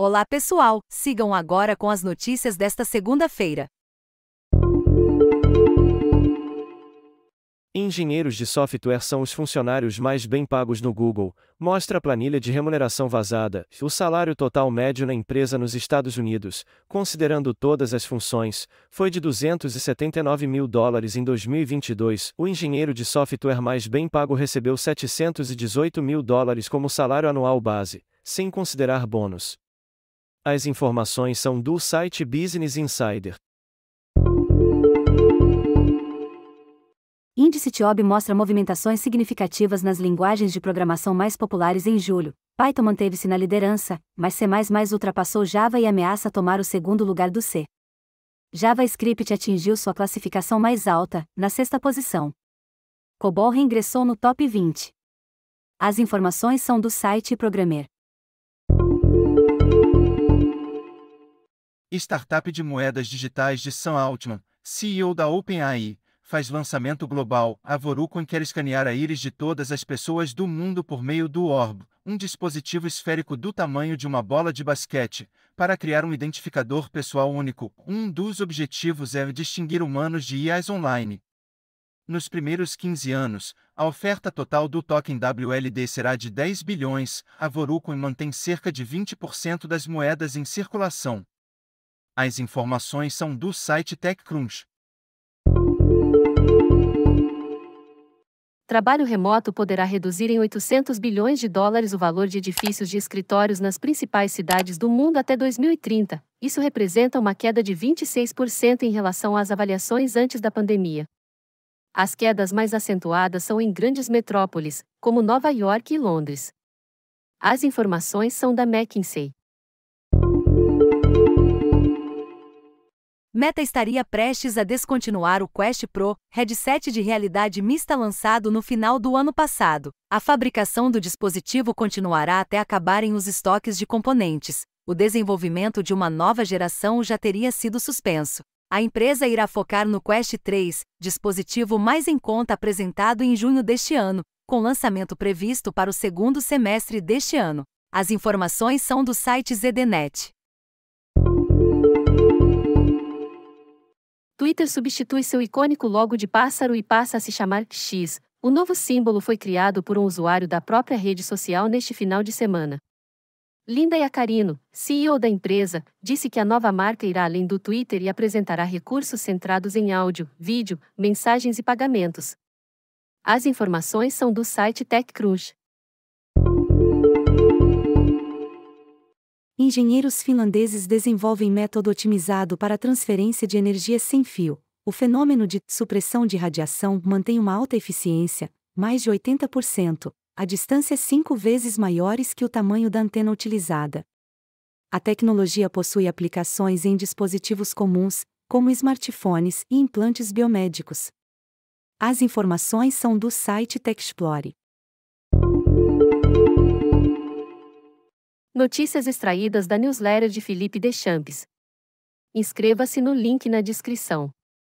Olá pessoal, sigam agora com as notícias desta segunda-feira. Engenheiros de software são os funcionários mais bem pagos no Google, mostra a planilha de remuneração vazada. O salário total médio na empresa nos Estados Unidos, considerando todas as funções, foi de 279 mil dólares em 2022. O engenheiro de software mais bem pago recebeu 718 mil dólares como salário anual base, sem considerar bônus. As informações são do site Business Insider. Índice TIOB mostra movimentações significativas nas linguagens de programação mais populares em julho. Python manteve-se na liderança, mas C++ ultrapassou Java e ameaça tomar o segundo lugar do C. JavaScript atingiu sua classificação mais alta, na sexta posição. COBOL reingressou no top 20. As informações são do site Programmer. Startup de moedas digitais de Sam Altman, CEO da OpenAI, faz lançamento global. A Vorucon quer escanear a íris de todas as pessoas do mundo por meio do Orb, um dispositivo esférico do tamanho de uma bola de basquete, para criar um identificador pessoal único. Um dos objetivos é distinguir humanos de IAs online. Nos primeiros 15 anos, a oferta total do token WLD será de 10 bilhões. A Vorucon mantém cerca de 20% das moedas em circulação. As informações são do site TechCrunch. Trabalho remoto poderá reduzir em 800 bilhões de dólares o valor de edifícios de escritórios nas principais cidades do mundo até 2030. Isso representa uma queda de 26% em relação às avaliações antes da pandemia. As quedas mais acentuadas são em grandes metrópoles, como Nova York e Londres. As informações são da McKinsey. Meta estaria prestes a descontinuar o Quest Pro, headset de realidade mista lançado no final do ano passado. A fabricação do dispositivo continuará até acabarem os estoques de componentes. O desenvolvimento de uma nova geração já teria sido suspenso. A empresa irá focar no Quest 3, dispositivo mais em conta apresentado em junho deste ano, com lançamento previsto para o segundo semestre deste ano. As informações são do site ZDNet. Twitter substitui seu icônico logo de pássaro e passa a se chamar X. O novo símbolo foi criado por um usuário da própria rede social neste final de semana. Linda Iacarino, CEO da empresa, disse que a nova marca irá além do Twitter e apresentará recursos centrados em áudio, vídeo, mensagens e pagamentos. As informações são do site TechCrunch. Engenheiros finlandeses desenvolvem método otimizado para transferência de energia sem fio. O fenômeno de supressão de radiação mantém uma alta eficiência, mais de 80%, a distância é cinco vezes maiores que o tamanho da antena utilizada. A tecnologia possui aplicações em dispositivos comuns, como smartphones e implantes biomédicos. As informações são do site TechExplore. Notícias extraídas da newsletter de Felipe Deschamps. Inscreva-se no link na descrição.